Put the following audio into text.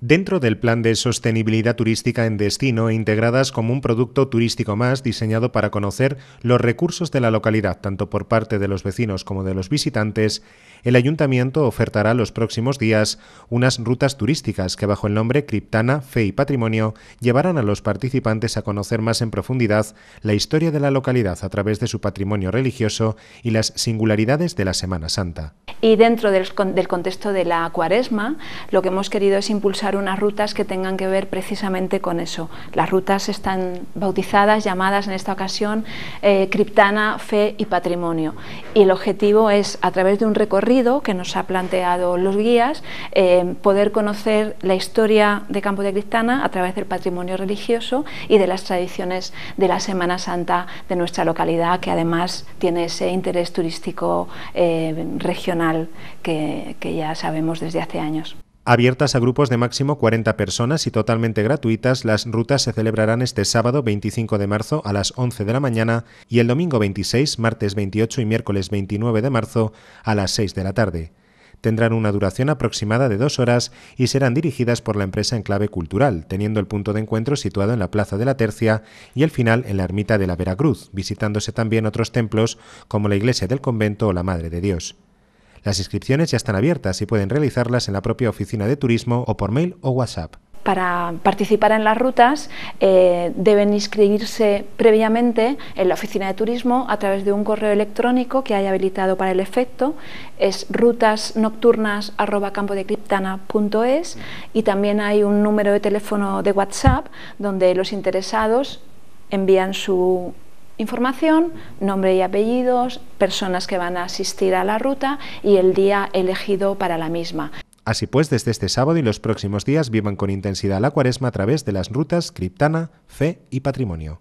dentro del plan de sostenibilidad turística en destino integradas como un producto turístico más diseñado para conocer los recursos de la localidad, tanto por parte de los vecinos como de los visitantes, el ayuntamiento ofertará los próximos días unas rutas turísticas que bajo el nombre Criptana, Fe y Patrimonio llevarán a los participantes a conocer más en profundidad la historia de la localidad a través de su patrimonio religioso y las singularidades de la Semana Santa. Y dentro del, contexto de la cuaresma, lo que hemos querido es impulsar unas rutas que tengan que ver precisamente con eso. Las rutas están bautizadas, llamadas en esta ocasión eh, Criptana, Fe y Patrimonio. Y el objetivo es, a través de un recorrido que nos ha planteado los guías, eh, poder conocer la historia de Campo de Criptana a través del patrimonio religioso y de las tradiciones de la Semana Santa de nuestra localidad, que además tiene ese interés turístico eh, regional que, ya sabemos desde hace años. Abiertas a grupos de máximo 40 personas y totalmente gratuitas, las rutas se celebrarán este sábado 25 de marzo a las 11 de la mañana y el domingo 26, martes 28 y miércoles 29 de marzo a las 6 de la tarde. Tendrán una duración aproximada de dos horas y serán dirigidas por la empresa en clave cultural, teniendo el punto de encuentro situado en la Plaza de la Tercia y el final en la Ermita de la Veracruz, visitándose también otros templos como la Iglesia del Convento o la Madre de Dios. Las inscripciones ya están abiertas y pueden realizarlas en la propia oficina de turismo o por mail o WhatsApp. Para participar en las rutas eh, deben inscribirse previamente en la oficina de turismo a través de un correo electrónico que haya habilitado para el efecto. Es rutasnocturnas.campodecliptana.es y también hay un número de teléfono de WhatsApp donde los interesados envían su información, nombre y apellidos, personas que van a asistir a la ruta y el día elegido para la misma. Así pues, desde este sábado y los próximos días vivan con intensidad la cuaresma a través de las rutas Criptana, Fe y Patrimonio.